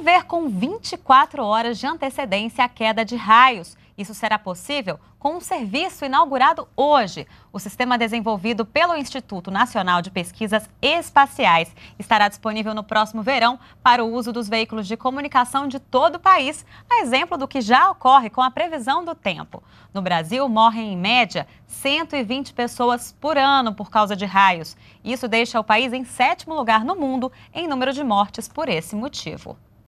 prever com 24 horas de antecedência a queda de raios. Isso será possível com um serviço inaugurado hoje. O sistema desenvolvido pelo Instituto Nacional de Pesquisas Espaciais estará disponível no próximo verão para o uso dos veículos de comunicação de todo o país, a exemplo do que já ocorre com a previsão do tempo. No Brasil, morrem em média 120 pessoas por ano por causa de raios. Isso deixa o país em sétimo lugar no mundo em número de mortes por esse motivo.